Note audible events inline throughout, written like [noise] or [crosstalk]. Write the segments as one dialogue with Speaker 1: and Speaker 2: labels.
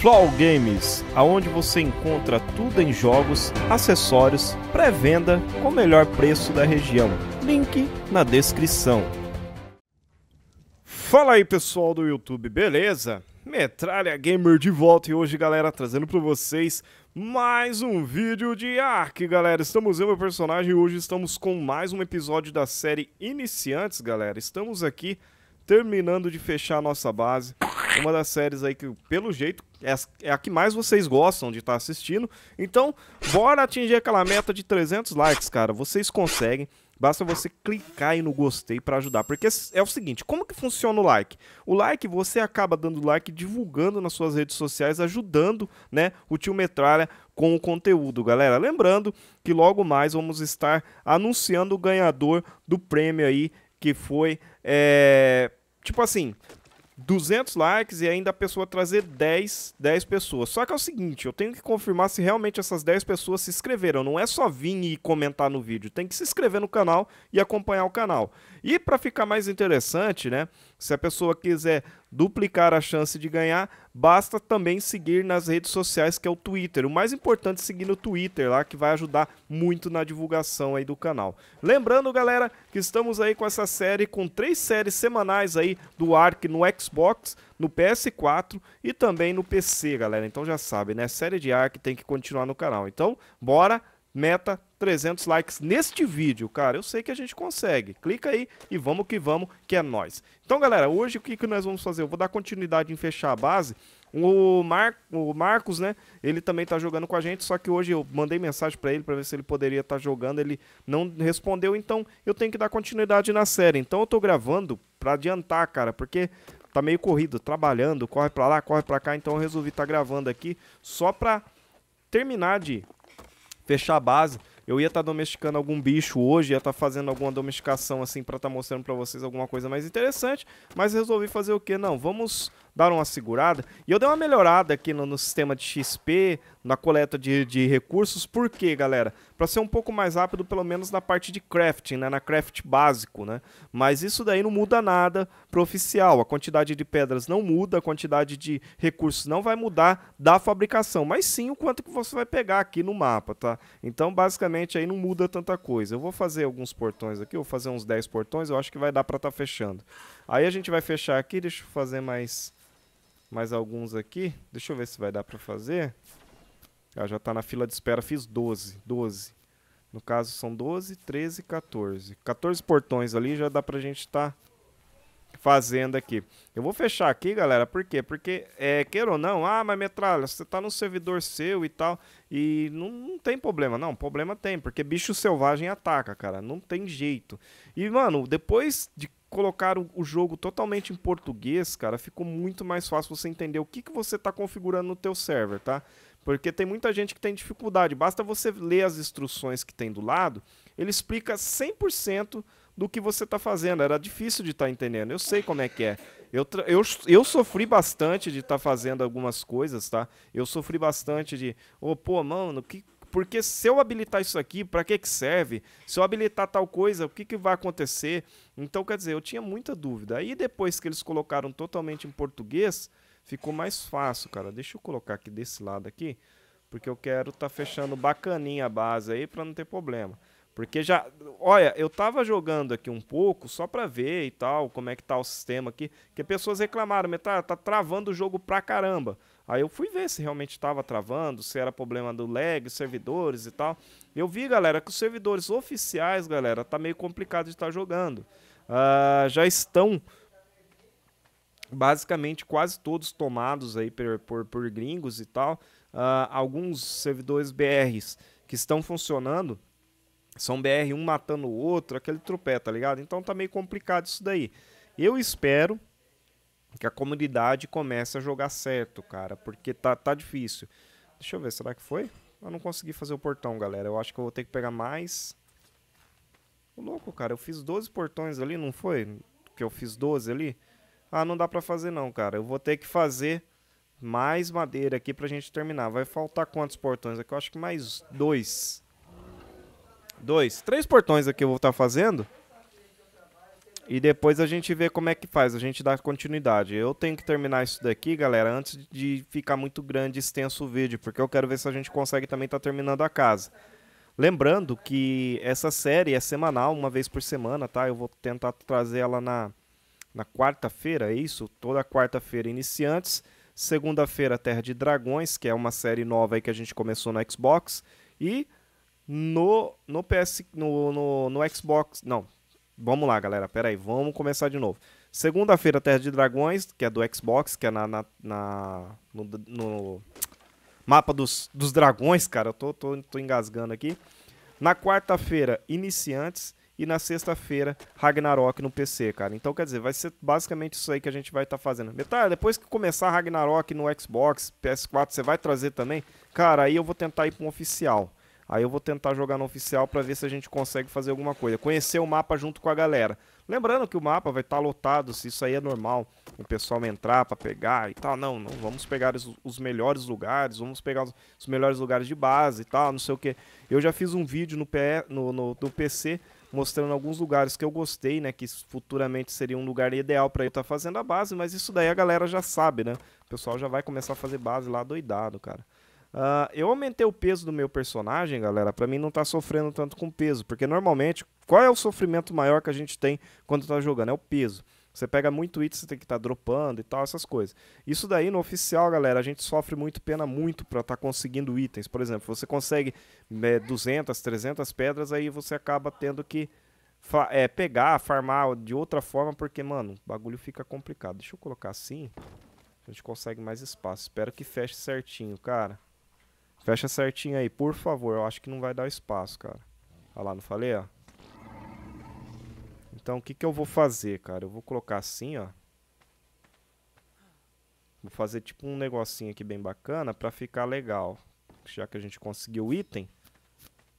Speaker 1: Flow Games, aonde você encontra tudo em jogos, acessórios, pré-venda com o melhor preço da região. Link na descrição. Fala aí pessoal do YouTube, beleza? Metralha Gamer de volta e hoje, galera, trazendo para vocês mais um vídeo de Ark, galera. Estamos eu, meu personagem, e hoje estamos com mais um episódio da série Iniciantes, galera. Estamos aqui terminando de fechar a nossa base. Uma das séries aí que, pelo jeito, é, é a que mais vocês gostam de estar tá assistindo. Então, bora atingir aquela meta de 300 likes, cara. Vocês conseguem. Basta você clicar aí no gostei para ajudar. Porque é o seguinte, como que funciona o like? O like, você acaba dando like, divulgando nas suas redes sociais, ajudando né, o Tio Metralha com o conteúdo, galera. Lembrando que logo mais vamos estar anunciando o ganhador do prêmio aí, que foi... É tipo assim, 200 likes e ainda a pessoa trazer 10, 10 pessoas. Só que é o seguinte, eu tenho que confirmar se realmente essas 10 pessoas se inscreveram. Não é só vir e comentar no vídeo, tem que se inscrever no canal e acompanhar o canal. E para ficar mais interessante, né, se a pessoa quiser duplicar a chance de ganhar, basta também seguir nas redes sociais que é o Twitter. O mais importante é seguir no Twitter lá que vai ajudar muito na divulgação aí do canal. Lembrando, galera, que estamos aí com essa série com três séries semanais aí do Ark no Xbox, no PS4 e também no PC, galera. Então já sabe, né? Série de Ark tem que continuar no canal. Então, bora meta 300 likes neste vídeo, cara. Eu sei que a gente consegue. Clica aí e vamos que vamos, que é nós. Então, galera, hoje o que, que nós vamos fazer? Eu vou dar continuidade em fechar a base. O, Mar... o Marcos, né? Ele também tá jogando com a gente, só que hoje eu mandei mensagem para ele para ver se ele poderia estar tá jogando. Ele não respondeu, então eu tenho que dar continuidade na série. Então eu tô gravando para adiantar, cara, porque tá meio corrido, trabalhando, corre para lá, corre para cá. Então eu resolvi estar tá gravando aqui só para terminar de fechar a base. Eu ia estar tá domesticando algum bicho hoje, ia estar tá fazendo alguma domesticação assim para estar tá mostrando para vocês alguma coisa mais interessante, mas resolvi fazer o quê? Não, vamos dar uma segurada. E eu dei uma melhorada aqui no, no sistema de XP, na coleta de, de recursos. Por quê, galera? Para ser um pouco mais rápido, pelo menos na parte de crafting, né? na craft básico. Né? Mas isso daí não muda nada pro oficial. A quantidade de pedras não muda, a quantidade de recursos não vai mudar da fabricação, mas sim o quanto que você vai pegar aqui no mapa. tá? Então, basicamente, aí não muda tanta coisa. Eu vou fazer alguns portões aqui, vou fazer uns 10 portões, eu acho que vai dar para estar tá fechando. Aí a gente vai fechar aqui, deixa eu fazer mais mais alguns aqui. Deixa eu ver se vai dar para fazer. Ah, já está na fila de espera, fiz 12, 12. No caso são 12, 13, 14. 14 portões ali já dá pra gente estar tá fazendo aqui. Eu vou fechar aqui, galera, por quê? Porque, é, queira ou não, ah, mas metralha, você tá no servidor seu e tal, e não, não tem problema, não, problema tem, porque bicho selvagem ataca, cara, não tem jeito. E, mano, depois de colocaram o jogo totalmente em português, cara, ficou muito mais fácil você entender o que, que você está configurando no teu server, tá? Porque tem muita gente que tem dificuldade. Basta você ler as instruções que tem do lado, ele explica 100% do que você está fazendo. Era difícil de estar tá entendendo. Eu sei como é que é. Eu, eu, eu sofri bastante de estar tá fazendo algumas coisas, tá? Eu sofri bastante de, oh, pô, mano, que, porque se eu habilitar isso aqui, para que que serve? Se eu habilitar tal coisa, o que que vai acontecer? Então, quer dizer, eu tinha muita dúvida. Aí depois que eles colocaram totalmente em português, ficou mais fácil, cara. Deixa eu colocar aqui desse lado aqui, porque eu quero tá fechando bacaninha a base aí para não ter problema. Porque já, olha, eu tava jogando aqui um pouco só para ver e tal, como é que tá o sistema aqui, que pessoas reclamaram, tá, tá travando o jogo pra caramba. Aí eu fui ver se realmente estava travando, se era problema do lag, servidores e tal. Eu vi, galera, que os servidores oficiais, galera, tá meio complicado de estar tá jogando. Uh, já estão basicamente quase todos tomados aí por, por, por gringos e tal. Uh, alguns servidores BRs que estão funcionando são BR um matando o outro, aquele tropé, tá ligado? Então tá meio complicado isso daí. Eu espero que a comunidade começa a jogar certo, cara, porque tá, tá difícil. Deixa eu ver, será que foi? Eu não consegui fazer o portão, galera. Eu acho que eu vou ter que pegar mais. Ô, louco, cara, eu fiz 12 portões ali, não foi? Que eu fiz 12 ali? Ah, não dá pra fazer não, cara. Eu vou ter que fazer mais madeira aqui pra gente terminar. Vai faltar quantos portões aqui? Eu acho que mais dois. Dois. Três portões aqui eu vou estar tá fazendo. E depois a gente vê como é que faz, a gente dá continuidade. Eu tenho que terminar isso daqui, galera, antes de ficar muito grande e extenso o vídeo, porque eu quero ver se a gente consegue também estar tá terminando a casa. Lembrando que essa série é semanal, uma vez por semana, tá? Eu vou tentar trazer ela na, na quarta-feira, é isso? Toda quarta-feira, iniciantes. Segunda-feira, Terra de Dragões, que é uma série nova aí que a gente começou no Xbox. E no, no PS. No, no, no Xbox. Não, Vamos lá, galera. Pera aí, vamos começar de novo. Segunda-feira, Terra de Dragões, que é do Xbox, que é na, na, na no, no, mapa dos, dos dragões, cara. Eu tô, tô, tô engasgando aqui. Na quarta-feira, Iniciantes. E na sexta-feira, Ragnarok no PC, cara. Então, quer dizer, vai ser basicamente isso aí que a gente vai estar tá fazendo. Metade, depois que começar Ragnarok no Xbox, PS4, você vai trazer também? Cara, aí eu vou tentar ir para um oficial. Aí eu vou tentar jogar no oficial para ver se a gente consegue fazer alguma coisa. Conhecer o mapa junto com a galera. Lembrando que o mapa vai estar tá lotado, se isso aí é normal, o pessoal entrar para pegar e tal. Não, não, vamos pegar os, os melhores lugares, vamos pegar os, os, melhores lugares de base e tal, não sei o que. Eu já fiz um vídeo no, PE, no, no, PC mostrando alguns lugares que eu gostei, né? Que futuramente seria um lugar ideal para eu estar tá fazendo a base, mas isso daí a galera já sabe, né? O pessoal já vai começar a fazer base lá doidado, cara. Uh, eu aumentei o peso do meu personagem, galera, para mim não tá sofrendo tanto com peso, porque normalmente, qual é o sofrimento maior que a gente tem quando tá jogando? É o peso. Você pega muito item, você tem que estar tá dropando e tal, essas coisas. Isso daí no oficial, galera, a gente sofre muito pena muito para estar tá conseguindo itens. Por exemplo, você consegue é, 200, 300 pedras, aí você acaba tendo que é, pegar, farmar de outra forma, porque, mano, o bagulho fica complicado. Deixa eu colocar assim, a gente consegue mais espaço. Espero que feche certinho, cara. Fecha certinho aí, por favor. Eu acho que não vai dar espaço, cara. Olha lá, não falei, ó. Então, o que, que eu vou fazer, cara? Eu vou colocar assim, ó. Vou fazer tipo um negocinho aqui bem bacana pra ficar legal. Já que a gente conseguiu o item,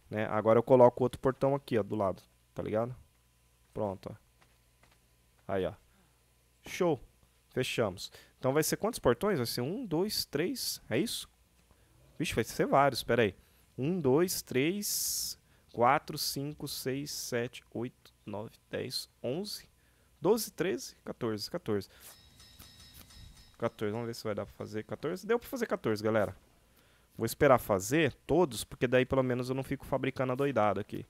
Speaker 1: né? Agora eu coloco outro portão aqui, ó, do lado. Tá ligado? Pronto, ó. Aí, ó. Show. Fechamos. Então vai ser quantos portões? Vai ser um, dois, três. É isso? Vixe, vai ser vários, aí, Um, dois, três, quatro, cinco, seis, sete, oito, nove, dez, onze, doze, treze, 14, 14. 14, vamos ver se vai dar pra fazer 14. Deu pra fazer 14, galera. Vou esperar fazer todos, porque daí pelo menos eu não fico fabricando a doidada aqui.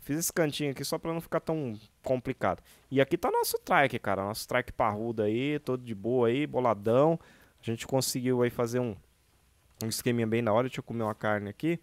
Speaker 1: Fiz esse cantinho aqui só pra não ficar tão complicado. E aqui tá nosso trike, cara. Nosso trike parrudo aí, todo de boa aí, boladão. A gente conseguiu aí fazer um um esqueminha bem da hora. Deixa eu comer uma carne aqui.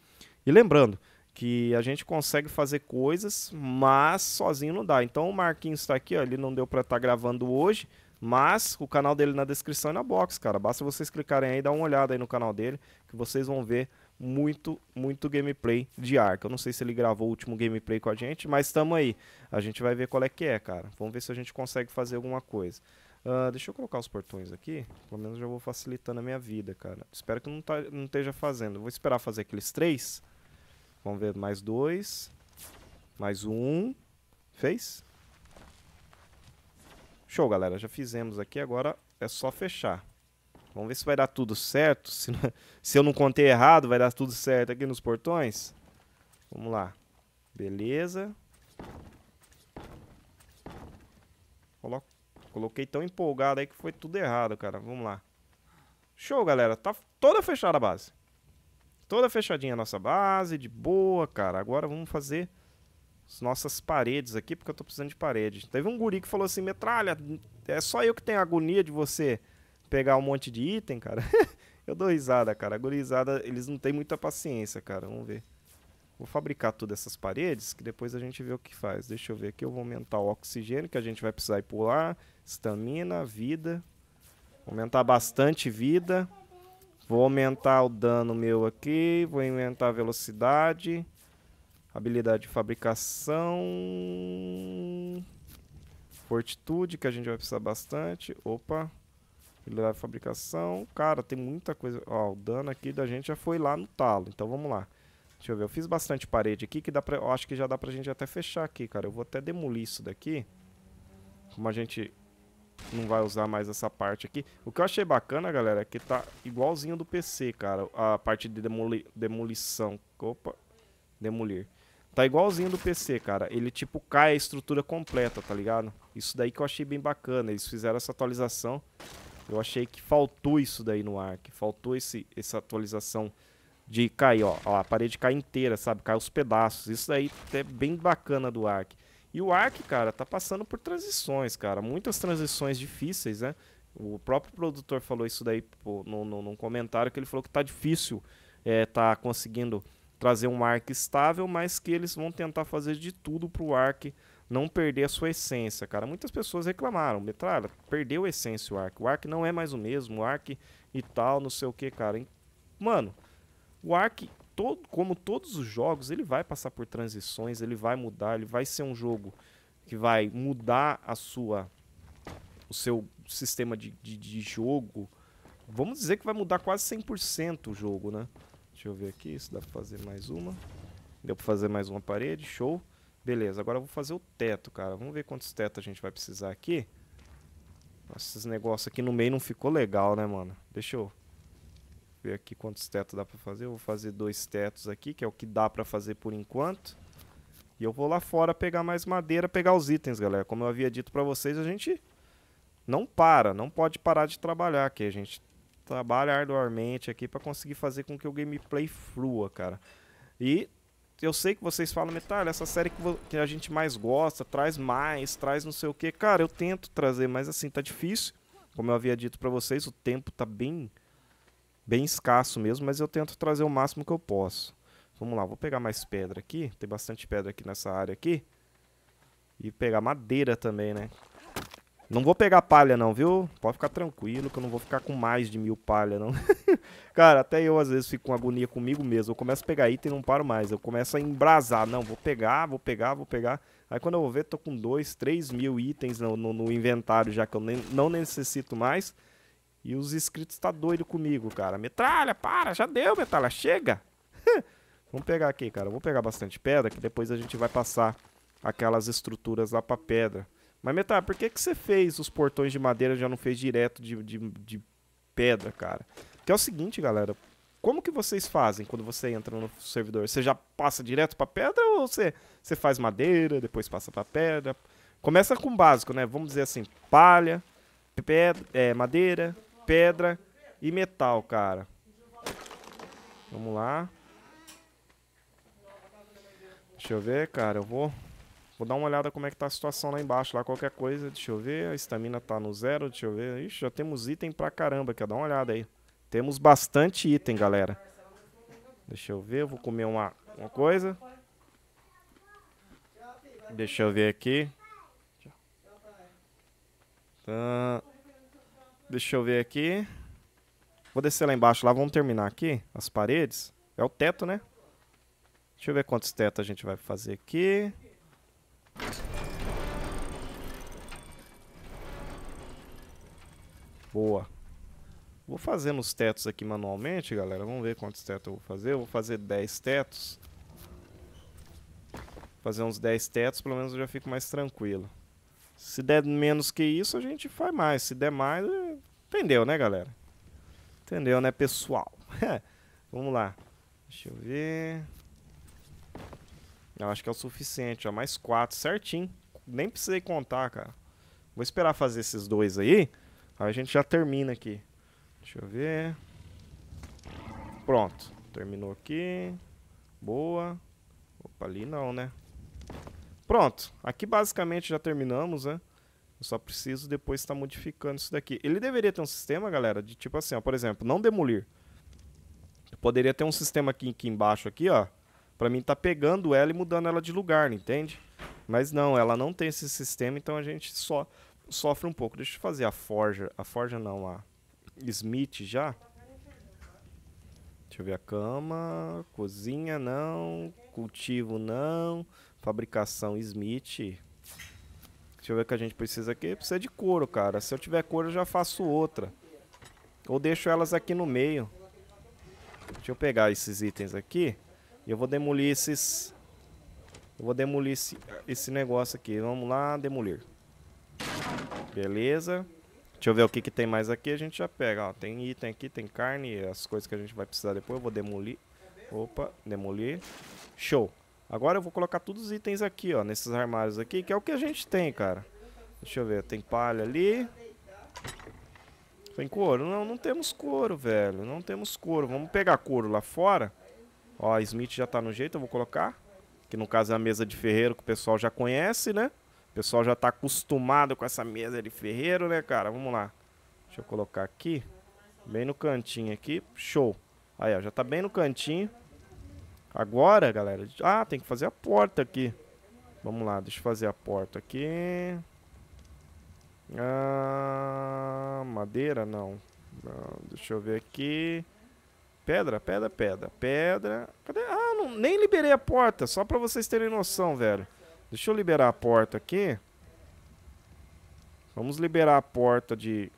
Speaker 1: E lembrando que a gente consegue fazer coisas, mas sozinho não dá. Então o Marquinhos está aqui, ó, ele não deu para estar tá gravando hoje, mas o canal dele na descrição e na box, cara. Basta vocês clicarem aí e dar uma olhada aí no canal dele, que vocês vão ver muito, muito gameplay de Ark. Eu não sei se ele gravou o último gameplay com a gente, mas estamos aí. A gente vai ver qual é que é, cara. Vamos ver se a gente consegue fazer alguma coisa. Uh, deixa eu colocar os portões aqui. Pelo menos já vou facilitando a minha vida, cara. Espero que não, tá, não esteja fazendo. Vou esperar fazer aqueles três. Vamos ver, mais dois. Mais um. Fez? Show, galera. Já fizemos aqui. Agora é só fechar. Vamos ver se vai dar tudo certo. Se, não, [laughs] se eu não contei errado, vai dar tudo certo aqui nos portões. Vamos lá. Beleza. Coloco Coloquei tão empolgado aí que foi tudo errado, cara. Vamos lá. Show, galera. Tá toda fechada a base. Toda fechadinha a nossa base, de boa, cara. Agora vamos fazer as nossas paredes aqui, porque eu tô precisando de parede. Teve um guri que falou assim, metralha, é só eu que tenho agonia de você pegar um monte de item, cara. [laughs] eu dou risada, cara. A gurizada, eles não têm muita paciência, cara. Vamos ver. Vou fabricar todas essas paredes, que depois a gente vê o que faz. Deixa eu ver aqui, eu vou aumentar o oxigênio, que a gente vai precisar ir pular. Estamina, vida. Vou aumentar bastante vida. Vou aumentar o dano meu aqui. Vou aumentar a velocidade. Habilidade de fabricação. Fortitude, que a gente vai precisar bastante. Opa. Habilidade de fabricação. Cara, tem muita coisa. Ó, o dano aqui da gente já foi lá no talo. Então vamos lá. Deixa eu ver, eu fiz bastante parede aqui, que dá pra, eu acho que já dá pra gente até fechar aqui, cara. Eu vou até demolir isso daqui. Como a gente não vai usar mais essa parte aqui. O que eu achei bacana, galera, é que tá igualzinho do PC, cara. A parte de demoli demolição. Opa, demolir. Tá igualzinho do PC, cara. Ele, tipo, cai a estrutura completa, tá ligado? Isso daí que eu achei bem bacana. Eles fizeram essa atualização. Eu achei que faltou isso daí no ar. Que faltou esse, essa atualização de cair, ó, ó, a parede cai inteira, sabe? Cai os pedaços. Isso daí é bem bacana do Ark. E o Arc, cara, tá passando por transições, cara. Muitas transições difíceis, né? O próprio produtor falou isso daí pô, no, no, num comentário, que ele falou que tá difícil é, tá conseguindo trazer um Arc estável, mas que eles vão tentar fazer de tudo pro Arc não perder a sua essência, cara. Muitas pessoas reclamaram, Metralha, perdeu a essência o Ark. O Ark não é mais o mesmo, o Ark e tal, não sei o que, cara. Mano, o Ark todo, como todos os jogos, ele vai passar por transições, ele vai mudar, ele vai ser um jogo que vai mudar a sua o seu sistema de, de, de jogo. Vamos dizer que vai mudar quase 100% o jogo, né? Deixa eu ver aqui se dá pra fazer mais uma. Deu pra fazer mais uma parede, show. Beleza, agora eu vou fazer o teto, cara. Vamos ver quantos tetos a gente vai precisar aqui. Nossa, esses negócios aqui no meio não ficou legal, né, mano? Deixa eu ver aqui quantos tetos dá para fazer. Eu vou fazer dois tetos aqui, que é o que dá para fazer por enquanto. E eu vou lá fora pegar mais madeira, pegar os itens, galera. Como eu havia dito para vocês, a gente não para, não pode parar de trabalhar aqui. A gente trabalha arduamente aqui para conseguir fazer com que o gameplay flua, cara. E eu sei que vocês falam, Metal, essa série que, que a gente mais gosta, traz mais, traz não sei o que. Cara, eu tento trazer, mas assim, tá difícil. Como eu havia dito para vocês, o tempo tá bem bem escasso mesmo, mas eu tento trazer o máximo que eu posso. Vamos lá, vou pegar mais pedra aqui. Tem bastante pedra aqui nessa área aqui. E pegar madeira também, né? Não vou pegar palha não, viu? Pode ficar tranquilo que eu não vou ficar com mais de mil palha, não. [laughs] Cara, até eu às vezes fico com agonia comigo mesmo. Eu começo a pegar item e não paro mais. Eu começo a embrasar. Não, vou pegar, vou pegar, vou pegar. Aí quando eu vou ver, tô com dois, três mil itens no, no, no inventário já que eu nem, não necessito mais. E os inscritos tá doido comigo, cara. Metralha, para, já deu, metralha, chega. [laughs] Vamos pegar aqui, cara. Vou pegar bastante pedra, que depois a gente vai passar aquelas estruturas lá pra pedra. Mas, Metralha, por que, que você fez os portões de madeira já não fez direto de, de, de pedra, cara? Que é o seguinte, galera. Como que vocês fazem quando você entra no servidor? Você já passa direto pra pedra ou você, você faz madeira, depois passa pra pedra? Começa com o básico, né? Vamos dizer assim, palha, pedra, é, madeira, pedra e metal, cara. Vamos lá. Deixa eu ver, cara. Eu vou, vou dar uma olhada como é que tá a situação lá embaixo. Lá qualquer coisa. Deixa eu ver. A estamina tá no zero. Deixa eu ver. Ixi, já temos item pra caramba aqui. Dá uma olhada aí. Temos bastante item, galera. Deixa eu ver. Eu vou comer uma, uma coisa. Deixa eu ver aqui. Tá. Deixa eu ver aqui. Vou descer lá embaixo, lá vamos terminar aqui, as paredes. É o teto, né? Deixa eu ver quantos tetos a gente vai fazer aqui. Boa. Vou fazendo os tetos aqui manualmente, galera. Vamos ver quantos tetos eu vou fazer. Eu vou fazer 10 tetos. Fazer uns 10 tetos, pelo menos eu já fico mais tranquilo. Se der menos que isso, a gente faz mais. Se der mais, é, entendeu, né, galera? Entendeu, né, pessoal? [laughs] Vamos lá. Deixa eu ver. Eu acho que é o suficiente, ó. Mais quatro, certinho. Nem precisei contar, cara. Vou esperar fazer esses dois aí. Aí a gente já termina aqui. Deixa eu ver. Pronto. Terminou aqui. Boa. Opa, ali não, né? Pronto, aqui basicamente já terminamos, né? Eu só preciso depois estar tá modificando isso daqui. Ele deveria ter um sistema, galera, de tipo assim, ó, por exemplo, não demolir. Eu poderia ter um sistema aqui, aqui embaixo, aqui, ó, pra mim tá pegando ela e mudando ela de lugar, entende? Mas não, ela não tem esse sistema, então a gente só sofre um pouco. Deixa eu fazer a forja, a forja não, a Smith já. Deixa eu ver a cama, cozinha não, cultivo não fabricação Smith. Deixa eu ver o que a gente precisa aqui. Precisa de couro, cara. Se eu tiver couro, eu já faço outra. Ou deixo elas aqui no meio. Deixa eu pegar esses itens aqui. E eu vou demolir esses... Eu vou demolir esse, esse negócio aqui. Vamos lá, demolir. Beleza. Deixa eu ver o que, que tem mais aqui. A gente já pega. Ó, tem item aqui, tem carne. As coisas que a gente vai precisar depois. Eu vou demolir. Opa, demolir. Show. Agora eu vou colocar todos os itens aqui, ó, nesses armários aqui, que é o que a gente tem, cara. Deixa eu ver, tem palha ali. Tem couro? Não, não temos couro, velho. Não temos couro. Vamos pegar couro lá fora. Ó, a Smith já tá no jeito, eu vou colocar. Que no caso é a mesa de ferreiro que o pessoal já conhece, né? O pessoal já tá acostumado com essa mesa de ferreiro, né, cara? Vamos lá. Deixa eu colocar aqui. Bem no cantinho aqui. Show. Aí, ó, já tá bem no cantinho. Agora, galera... Ah, tem que fazer a porta aqui. Vamos lá, deixa eu fazer a porta aqui. Ah, madeira, não. não. Deixa eu ver aqui. Pedra, pedra, pedra, pedra. Cadê? Ah, não, nem liberei a porta, só pra vocês terem noção, velho. Deixa eu liberar a porta aqui. Vamos liberar a porta de...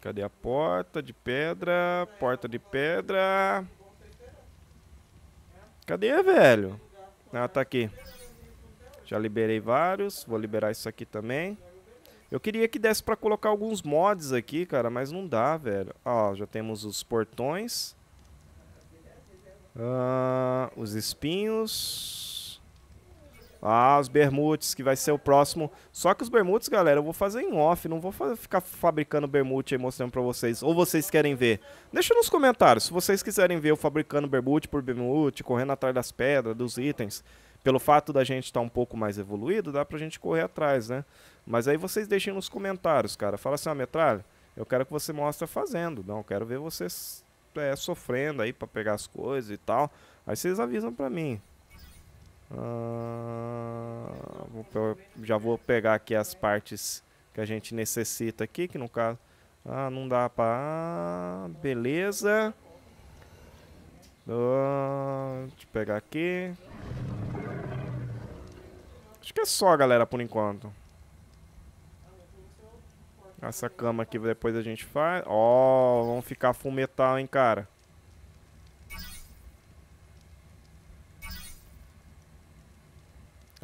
Speaker 1: Cadê a porta de pedra? Porta de pedra... Cadê, velho? Ah, tá aqui. Já liberei vários. Vou liberar isso aqui também. Eu queria que desse pra colocar alguns mods aqui, cara, mas não dá, velho. Ó, já temos os portões. Uh, os espinhos. Ah, os Bermudes que vai ser o próximo. Só que os Bermudes, galera, eu vou fazer em off. Não vou fazer, ficar fabricando Bermude aí mostrando pra vocês. Ou vocês querem ver? Deixa nos comentários. Se vocês quiserem ver eu fabricando Bermude por Bermude, correndo atrás das pedras, dos itens. Pelo fato da gente estar tá um pouco mais evoluído, dá pra gente correr atrás, né? Mas aí vocês deixem nos comentários, cara. Fala assim, ó, metralha, eu quero que você mostre fazendo. Não, eu quero ver vocês é, sofrendo aí pra pegar as coisas e tal. Aí vocês avisam pra mim. Ah, já vou pegar aqui as partes que a gente necessita aqui, que no caso... Ah, não dá pra... Ah, beleza. Ah, deixa eu pegar aqui. Acho que é só, galera, por enquanto. Essa cama aqui depois a gente faz. Ó, oh, vamos ficar full metal, hein, cara.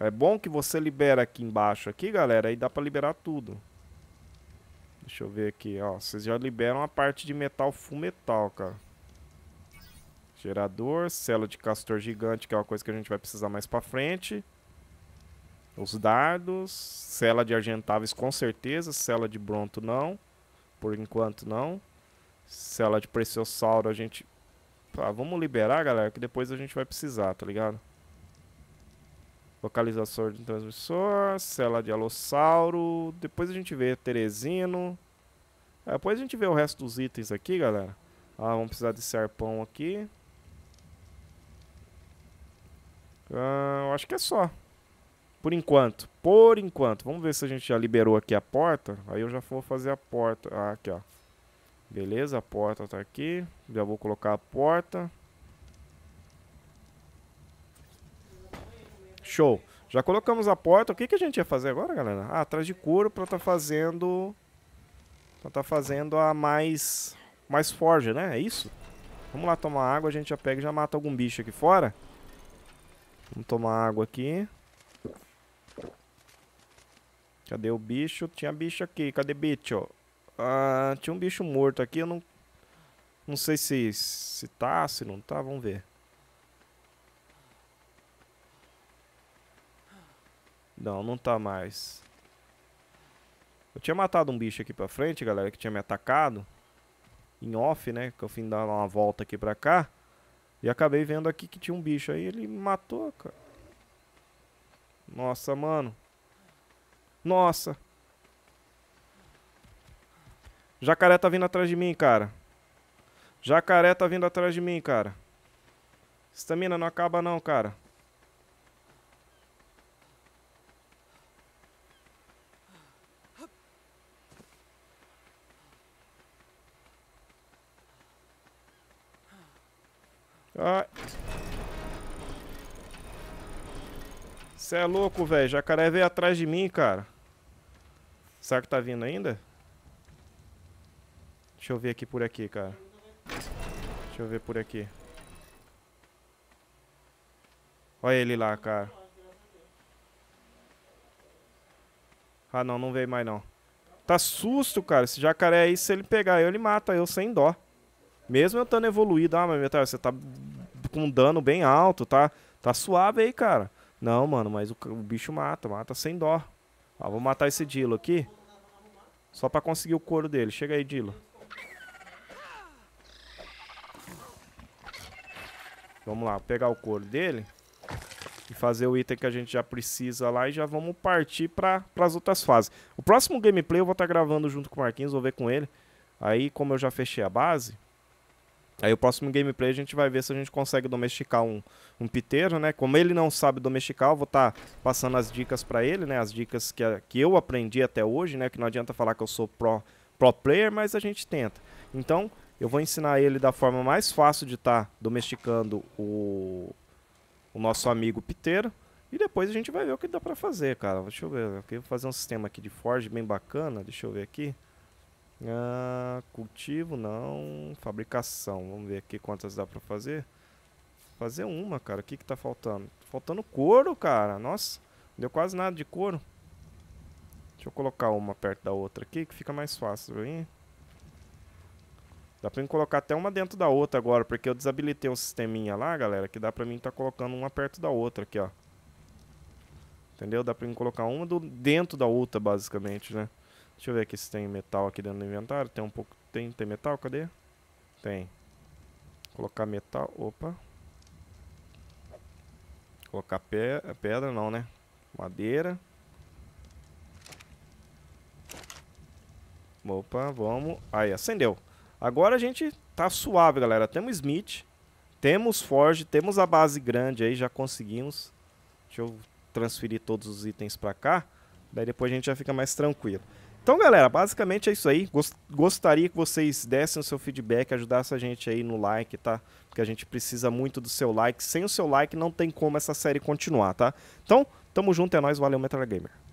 Speaker 1: É bom que você libera aqui embaixo aqui, galera, aí dá para liberar tudo. Deixa eu ver aqui, ó. Vocês já liberam a parte de metal fumetal, cara. Gerador, célula de castor gigante, que é uma coisa que a gente vai precisar mais pra frente. Os dardos, cela de argentáveis com certeza, Cela de bronto não. Por enquanto não. Cela de preciosauro a gente... Tá, vamos liberar, galera, que depois a gente vai precisar, tá ligado? Localizador de transmissor, cela de alossauro. Depois a gente vê Teresino. É, depois a gente vê o resto dos itens aqui, galera. Ah, vamos precisar desse arpão aqui. Ah, eu acho que é só. Por enquanto. Por enquanto. Vamos ver se a gente já liberou aqui a porta. Aí eu já vou fazer a porta. Ah, aqui, ó. Beleza, a porta tá aqui. Já vou colocar a porta. Show. Já colocamos a porta. O que, que a gente ia fazer agora, galera? Ah, atrás de couro pra tá fazendo... Pra tá fazendo a mais... Mais forja, né? É isso? Vamos lá tomar água, a gente já pega e já mata algum bicho aqui fora. Vamos tomar água aqui. Cadê o bicho? Tinha bicho aqui. Cadê bicho? Ah, tinha um bicho morto aqui. Eu não... Não sei se, se tá, se não tá. Vamos ver. Não, não tá mais. Eu tinha matado um bicho aqui pra frente, galera, que tinha me atacado. Em off, né? Que eu fui dar uma volta aqui pra cá. E acabei vendo aqui que tinha um bicho aí. Ele me matou, cara. Nossa, mano. Nossa. Jacaré tá vindo atrás de mim, cara. Jacaré tá vindo atrás de mim, cara. Estamina não acaba não, cara. Ai. é louco, velho. Jacaré veio atrás de mim, cara. Será que tá vindo ainda? Deixa eu ver aqui por aqui, cara. Deixa eu ver por aqui. Olha ele lá, cara. Ah, não, não veio mais, não. Tá susto, cara. Esse jacaré aí, se ele pegar eu, ele mata eu sem dó. Mesmo eu estando evoluído, ah, mas Metal, você tá com um dano bem alto, tá? Tá suave aí, cara. Não, mano, mas o, o bicho mata, mata sem dó. Ó, vou matar esse Dilo aqui. Só pra conseguir o couro dele. Chega aí, Dilo. Vamos lá, pegar o couro dele e fazer o item que a gente já precisa lá e já vamos partir para as outras fases. O próximo gameplay eu vou estar tá gravando junto com o Marquinhos, vou ver com ele. Aí, como eu já fechei a base, Aí o próximo gameplay a gente vai ver se a gente consegue domesticar um, um piteiro, né? Como ele não sabe domesticar, eu vou estar tá passando as dicas para ele, né? As dicas que, que eu aprendi até hoje, né? Que não adianta falar que eu sou pro, pro player, mas a gente tenta. Então, eu vou ensinar ele da forma mais fácil de estar tá domesticando o, o nosso amigo piteiro. E depois a gente vai ver o que dá para fazer, cara. Deixa eu ver. Eu vou fazer um sistema aqui de forge bem bacana. Deixa eu ver aqui. Ah, cultivo não. Fabricação. Vamos ver aqui quantas dá pra fazer. Fazer uma, cara. O que que tá faltando? Tá faltando couro, cara. Nossa, deu quase nada de couro. Deixa eu colocar uma perto da outra aqui que fica mais fácil, viu? Dá pra mim colocar até uma dentro da outra agora, porque eu desabilitei um sisteminha lá, galera, que dá pra mim tá colocando uma perto da outra aqui, ó. Entendeu? Dá pra mim colocar uma do, dentro da outra, basicamente, né? Deixa eu ver aqui se tem metal aqui dentro do inventário. Tem um pouco... Tem, tem metal? Cadê? Tem. Colocar metal... Opa. Colocar pe pedra não, né? Madeira. Opa, vamos... Aí, acendeu. Agora a gente tá suave, galera. Temos Smith. Temos Forge. Temos a base grande aí. Já conseguimos. Deixa eu transferir todos os itens pra cá. Daí depois a gente já fica mais tranquilo. Então, galera, basicamente é isso aí. Gostaria que vocês dessem o seu feedback, ajudassem a gente aí no like, tá? Porque a gente precisa muito do seu like. Sem o seu like não tem como essa série continuar, tá? Então, tamo junto, é nóis, valeu, Metal Gamer.